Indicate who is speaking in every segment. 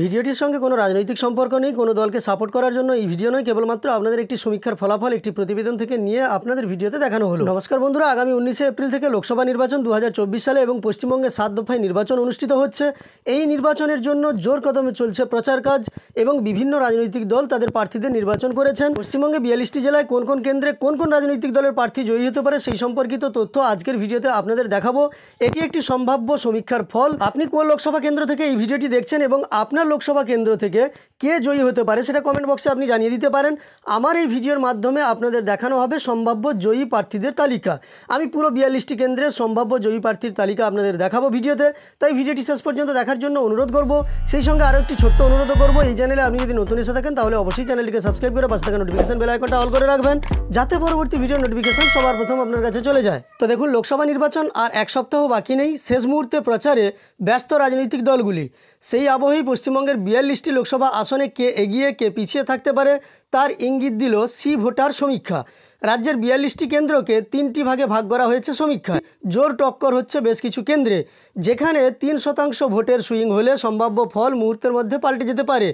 Speaker 1: ভিডিওটির সঙ্গে কোনো রাজনৈতিক সম্পর্ক নেই কোনো দলকে সাপোর্ট করার জন্য এই ভিডিও নয় কেবলমাত্র আপনাদের একটি সমীক্ষার ফলাফল একটি প্রতিবেদন থেকে নিয়ে আপনাদের ভিডিওতে দেখানো হলো নমস্কার বন্ধুরা আগামী উনিশে এপ্রিল থেকে লোকসভা নির্বাচন দু সালে এবং পশ্চিমবঙ্গে সাত দফায় নির্বাচন অনুষ্ঠিত হচ্ছে এই নির্বাচনের জন্য জোর কদমে চলছে প্রচার কাজ এবং বিভিন্ন রাজনৈতিক দল তাদের প্রার্থীদের নির্বাচন করেছেন পশ্চিমবঙ্গে বিয়াল্লিশটি জেলায় কোন কোন কেন্দ্রে কোন কোন রাজনৈতিক দলের প্রার্থী জয়ী হতে পারে সেই সম্পর্কিত তথ্য আজকের ভিডিওতে আপনাদের দেখাবো এটি একটি সম্ভাব্য সমীক্ষার ফল আপনি কোন লোকসভা কেন্দ্র থেকে এই ভিডিওটি দেখছেন এবং আপনার লোকসভা কেন্দ্র থেকে কে জয়ী হতে পারে সেটা কমেন্ট বক্সে আপনি জানিয়ে দিতে পারেন আমার এই ভিডিওর মাধ্যমে আপনাদের দেখানো হবে সম্ভাব্য জয়ী প্রার্থীদের তালিকা আমি পুরো বিয়াল্লিশটি কেন্দ্রের সম্ভাব্য জয়ী প্রার্থীর তালিকা আপনাদের দেখাবো ভিডিওতে তাই ভিডিওটি শেষ পর্যন্ত দেখার জন্য অনুরোধ করব সেই সঙ্গে আরও একটি ছোট্ট অনুরোধ করব এই চ্যানেলে আপনি যদি নতুন এসে থাকেন তাহলে অবশ্যই চ্যানেলটিকে সাবস্ক্রাইব করে পাশে থাকা নোটিফিকেশন বেল আইকনটা অল করে রাখবেন যাতে পরবর্তী ভিডিও নোটিফিকেশন সবার প্রথম আপনার কাছে চলে যায় তো দেখুন লোকসভা নির্বাচন আর এক সপ্তাহ বাকি নেই শেষ মুহূর্তে প্রচারে ব্যস্ত রাজনৈতিক দলগুলি সেই আবহেই পশ্চিম পশ্চিমবঙ্গের বিয়াল্লিশটি লোকসভা আসনে কে এগিয়ে কে পিছিয়ে থাকতে পারে তার ইঙ্গিত দিল সি ভোটার সমীক্ষা রাজ্যের বিয়াল্লিশটি কেন্দ্রকে তিনটি ভাগে ভাগ করা হয়েছে সমীক্ষায় জোর টক্কর হচ্ছে বেশ কিছু কেন্দ্রে যেখানে তিন শতাংশ ভোটের সুইং হলে সম্ভাব্য ফল মুহূর্তের মধ্যে পাল্টে যেতে পারে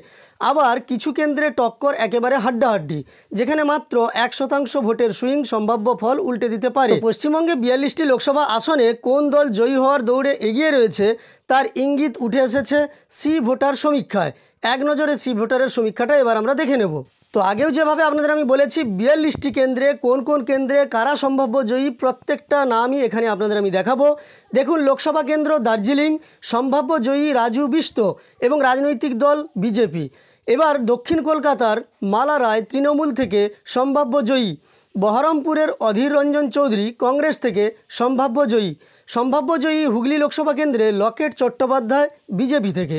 Speaker 1: আবার কিছু কেন্দ্রে টক্কর একেবারে হাড্ডাহাড্ডি যেখানে মাত্র এক শতাংশ ভোটের সুইং সম্ভাব্য ফল উল্টে দিতে পারে পশ্চিমবঙ্গে বিয়াল্লিশটি লোকসভা আসনে কোন দল জয়ী হওয়ার দৌড়ে এগিয়ে রয়েছে তার ইঙ্গিত উঠে এসেছে সি ভোটার সমীক্ষায় এক নজরে সি ভোটারের সমীক্ষাটা এবার আমরা দেখে নেব তো আগেও যেভাবে আপনাদের আমি বলেছি বিয়াল্লিশটি কেন্দ্রে কোন কোন কেন্দ্রে কারা সম্ভাব্য জয়ী প্রত্যেকটা নামই এখানে আপনাদের আমি দেখাবো দেখুন লোকসভা কেন্দ্র দার্জিলিং সম্ভাব্য জয়ী রাজু বিস্ত এবং রাজনৈতিক দল বিজেপি এবার দক্ষিণ কলকাতার মালা রায় তৃণমূল থেকে সম্ভাব্য জয়ী বহরমপুরের অধীর রঞ্জন চৌধুরী কংগ্রেস থেকে সম্ভাব্য জয়ী সম্ভাব্য জয়ী হুগলি লোকসভা কেন্দ্রে লকেট চট্টোপাধ্যায় বিজেপি থেকে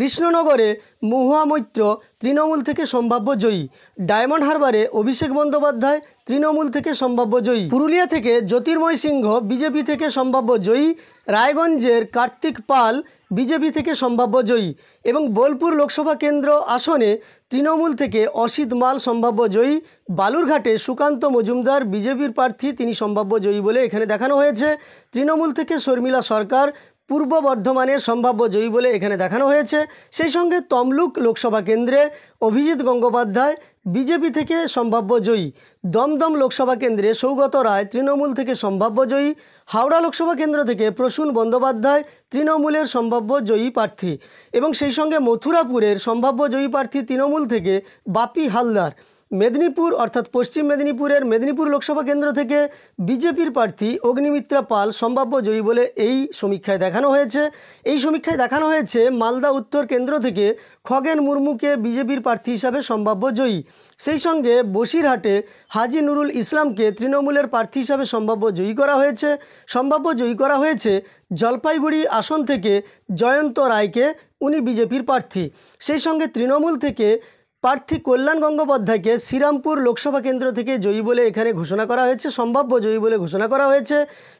Speaker 1: কৃষ্ণনগরে মহুয়া মৈত্র তৃণমূল থেকে সম্ভাব্য জয়ী ডায়মন্ড হারবারে অভিষেক বন্দ্যোপাধ্যায় তৃণমূল থেকে সম্ভাব্য জয়ী পুরুলিয়া থেকে জ্যোতির্ময় সিংহ বিজেপি থেকে সম্ভাব্য জয়ী রায়গঞ্জের কার্তিক পাল বিজেপি থেকে সম্ভাব্য জয়ী এবং বোলপুর লোকসভা কেন্দ্র আসনে তৃণমূল থেকে অসিত মাল সম্ভাব্য জয়ী বালুরঘাটে সুকান্ত মজুমদার বিজেপির প্রার্থী তিনি সম্ভাব্য জয়ী বলে এখানে দেখানো হয়েছে তৃণমূল থেকে শর্মিলা সরকার পূর্ব বর্ধমানের সম্ভাব্য জয়ী বলে এখানে দেখানো হয়েছে সেই সঙ্গে তমলুক লোকসভা কেন্দ্রে অভিজিৎ গঙ্গোপাধ্যায় বিজেপি থেকে সম্ভাব্য জয়ী দমদম লোকসভা কেন্দ্রে সৌগত রায় তৃণমূল থেকে সম্ভাব্য জয়ী হাওড়া লোকসভা কেন্দ্র থেকে প্রসূন বন্দ্যোপাধ্যায় তৃণমূলের সম্ভাব্য জয়ী প্রার্থী এবং সেই সঙ্গে মথুরাপুরের সম্ভাব্য জয়ী প্রার্থী তৃণমূল থেকে বাপি হালদার মেদিনীপুর অর্থাৎ পশ্চিম মেদিনীপুরের মেদিনীপুর লোকসভা কেন্দ্র থেকে বিজেপির প্রার্থী অগ্নিমিত্রা পাল সম্ভাব্য জয়ী বলে এই সমীক্ষায় দেখানো হয়েছে এই সমীক্ষায় দেখানো হয়েছে মালদা উত্তর কেন্দ্র থেকে খগেন মুর্মুকে বিজেপির প্রার্থী হিসাবে সম্ভাব্য জয়ী সেই সঙ্গে বসিরহাটে হাজি নুরুল ইসলামকে তৃণমূলের প্রার্থী হিসাবে সম্ভাব্য জয়ী করা হয়েছে সম্ভাব্য জয়ী করা হয়েছে জলপাইগুড়ি আসন থেকে জয়ন্ত রায়কে উনি বিজেপির প্রার্থী সেই সঙ্গে তৃণমূল থেকে প্রার্থী কল্যাণ গঙ্গোপাধ্যায়কে শ্রীরামপুর লোকসভা কেন্দ্র থেকে জয়ী বলে এখানে ঘোষণা করা হয়েছে সম্ভাব্য জয়ী বলে ঘোষণা করা হয়েছে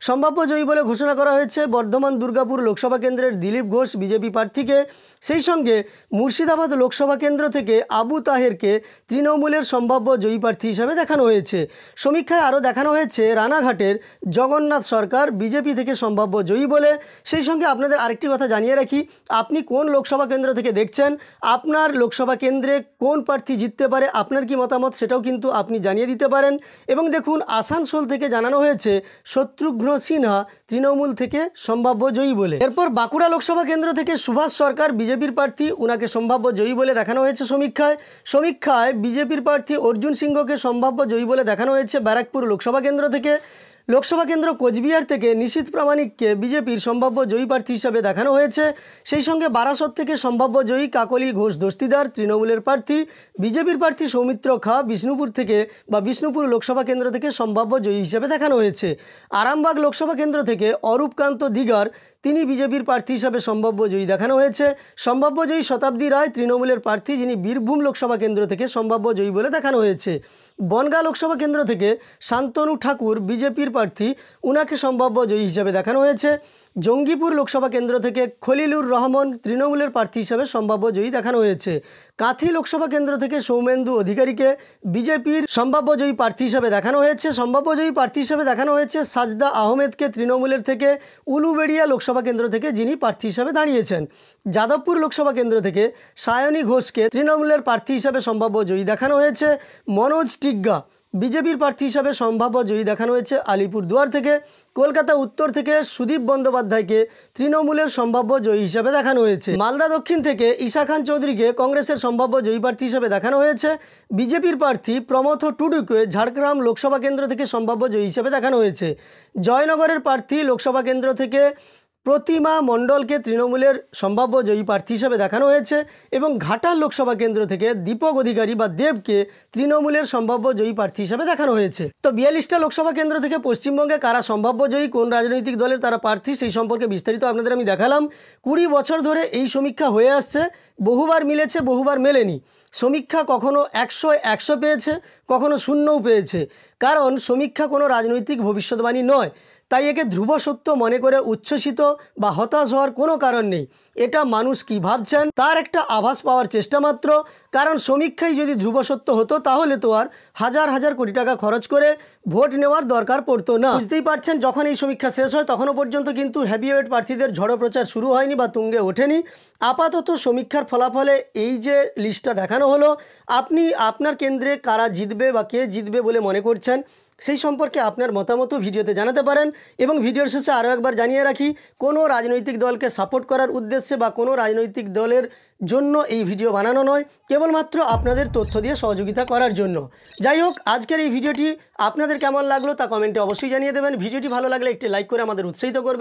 Speaker 1: সম্ভাব্য জয়ী বলে ঘোষণা করা হয়েছে বর্ধমান দুর্গাপুর লোকসভা কেন্দ্রের দিলীপ ঘোষ বিজেপি প্রার্থীকে সেই সঙ্গে মুর্শিদাবাদ লোকসভা কেন্দ্র থেকে আবু তাহেরকে তৃণমূলের সম্ভাব্য জয়ী প্রার্থী হিসাবে দেখানো হয়েছে সমীক্ষায় আরও দেখানো হয়েছে রানাঘাটের জগন্নাথ সরকার বিজেপি থেকে সম্ভাব্য জয়ী বলে সেই সঙ্গে আপনাদের আরেকটি কথা জানিয়ে রাখি আপনি কোন লোকসভা কেন্দ্র থেকে দেখছেন আপনার লোকসভা কেন্দ্রে কোন কোন প্রার্থী জিততে পারে আপনার কি মতামত সেটাও কিন্তু আপনি জানিয়ে দিতে পারেন এবং দেখুন আসানসোল থেকে জানানো হয়েছে শত্রুঘ্ন সিনহা তৃণমূল থেকে সম্ভাব্য জয়ী বলে এরপর বাঁকুড়া লোকসভা কেন্দ্র থেকে সুভাষ সরকার বিজেপির প্রার্থী উনাকে সম্ভাব্য জয়ী বলে দেখানো হয়েছে সমীক্ষায় সমীক্ষায় বিজেপির প্রার্থী অর্জুন সিংহকে সম্ভাব্য জয়ী বলে দেখানো হয়েছে ব্যারাকপুর লোকসভা কেন্দ্র থেকে লোকসভা কেন্দ্র কোচবিহার থেকে নিশীত প্রামাণিককে বিজেপির সম্ভাব্য জয়ী প্রার্থী হিসাবে দেখানো হয়েছে সেই সঙ্গে বারাসত থেকে সম্ভাব্য জয়ী কাকলি ঘোষ দস্তিদার তৃণমূলের প্রার্থী বিজেপির প্রার্থী সৌমিত্র খা বিষ্ণুপুর থেকে বা বিষ্ণুপুর লোকসভা কেন্দ্র থেকে সম্ভাব্য জয়ী হিসাবে দেখানো হয়েছে আরামবাগ লোকসভা কেন্দ্র থেকে অরূপকান্ত দিগার তিনি বিজেপির প্রার্থী হিসাবে সম্ভাব্য জয়ী দেখানো হয়েছে সম্ভাব্য জয়ী শতাব্দী রায় তৃণমূলের প্রার্থী যিনি বীরভূম লোকসভা কেন্দ্র থেকে সম্ভাব্য জয়ী বলে দেখানো হয়েছে বনগা লোকসভা কেন্দ্র থেকে শান্তনু ঠাকুর বিজেপির প্রার্থী উনাকে সম্ভাব্য জয়ী হিসাবে দেখানো হয়েছে জঙ্গিপুর লোকসভা কেন্দ্র থেকে খলিলুর রহমান তৃণমূলের প্রার্থী হিসাবে সম্ভাব্য জয়ী দেখানো হয়েছে কাথি লোকসভা কেন্দ্র থেকে সৌমেন্দু অধিকারীকে বিজেপির সম্ভাব্য জয়ী প্রার্থী হিসেবে দেখানো হয়েছে সম্ভাব্য জয়ী প্রার্থী হিসেবে দেখানো হয়েছে সাজদা আহমেদকে তৃণমূলের থেকে উলুবেড়িয়া লোকসভা কেন্দ্র থেকে যিনি প্রার্থী হিসেবে দাঁড়িয়েছেন যাদবপুর লোকসভা কেন্দ্র থেকে সায়নী ঘোষকে তৃণমূলের প্রার্থী হিসেবে সম্ভাব্য জয়ী দেখানো হয়েছে মনোজ টিগ্গা বিজেপির প্রার্থী হিসাবে সম্ভাব্য জয়ী দেখানো হয়েছে আলিপুর দুয়ার থেকে কলকাতা উত্তর থেকে সুদীপ বন্দ্যোপাধ্যায়কে তৃণমূলের সম্ভাব্য জয়ী হিসাবে দেখানো হয়েছে মালদা দক্ষিণ থেকে ঈশা খান চৌধুরীকে কংগ্রেসের সম্ভাব্য জয়ী প্রার্থী হিসাবে দেখানো হয়েছে বিজেপির প্রার্থী প্রমথ টুডুকে ঝাড়গ্রাম লোকসভা কেন্দ্র থেকে সম্ভাব্য জয়ী হিসাবে দেখানো হয়েছে জয়নগরের প্রার্থী লোকসভা কেন্দ্র থেকে প্রতিমা মণ্ডলকে তৃণমূলের সম্ভাব্য জয়ী প্রার্থী হিসেবে দেখানো হয়েছে এবং ঘাটাল লোকসভা কেন্দ্র থেকে দীপক অধিকারী বা দেবকে তৃণমূলের সম্ভাব্য জয়ী প্রার্থী হিসেবে দেখানো হয়েছে তো বিয়াল্লিশটা লোকসভা কেন্দ্র থেকে পশ্চিমবঙ্গে কারা সম্ভাব্য জয়ী কোন রাজনৈতিক দলের তারা প্রার্থী সেই সম্পর্কে বিস্তারিত আপনাদের আমি দেখালাম কুড়ি বছর ধরে এই সমীক্ষা হয়ে আসছে বহুবার মিলেছে বহুবার মেলেনি সমীক্ষা কখনো একশো একশো পেয়েছে কখনো শূন্যও পেয়েছে কারণ সমীক্ষা কোনো রাজনৈতিক ভবিষ্যৎবাণী নয় তাই একে ধ্রুব সত্য মনে করে উচ্ছ্বসিত বা হতাশ হওয়ার কোনো কারণ নেই এটা মানুষ কি ভাবছেন তার একটা আভাস পাওয়ার চেষ্টা মাত্র কারণ সমীক্ষায় যদি ধ্রুব সত্য হতো তাহলে তো আর হাজার হাজার কোটি টাকা খরচ করে ভোট নেওয়ার দরকার পড়তো না বুঝতেই পারছেন যখন এই সমীক্ষা শেষ হয় তখনও পর্যন্ত কিন্তু হ্যাভিওয়েট প্রার্থীদের ঝড়ো প্রচার শুরু হয়নি বা তুঙ্গে ওঠেনি আপাতত সমীক্ষার ফলাফলে এই যে লিস্টটা দেখানো হলো আপনি আপনার কেন্দ্রে কারা জিতবে বা কে জিতবে বলে মনে করছেন সেই সম্পর্কে আপনার মতামতও ভিডিওতে জানাতে পারেন এবং ভিডিওর শেষে আরও একবার জানিয়ে রাখি কোনো রাজনৈতিক দলকে সাপোর্ট করার উদ্দেশ্যে বা কোনো রাজনৈতিক দলের জন্য এই ভিডিও বানানো নয় কেবলমাত্র আপনাদের তথ্য দিয়ে সহযোগিতা করার জন্য যাই হোক আজকের এই ভিডিওটি আপনাদের কেমন লাগলো তা কমেন্টে অবশ্যই জানিয়ে দেবেন ভিডিওটি ভালো লাগলে একটি লাইক করে আমাদের উৎসাহিত করবেন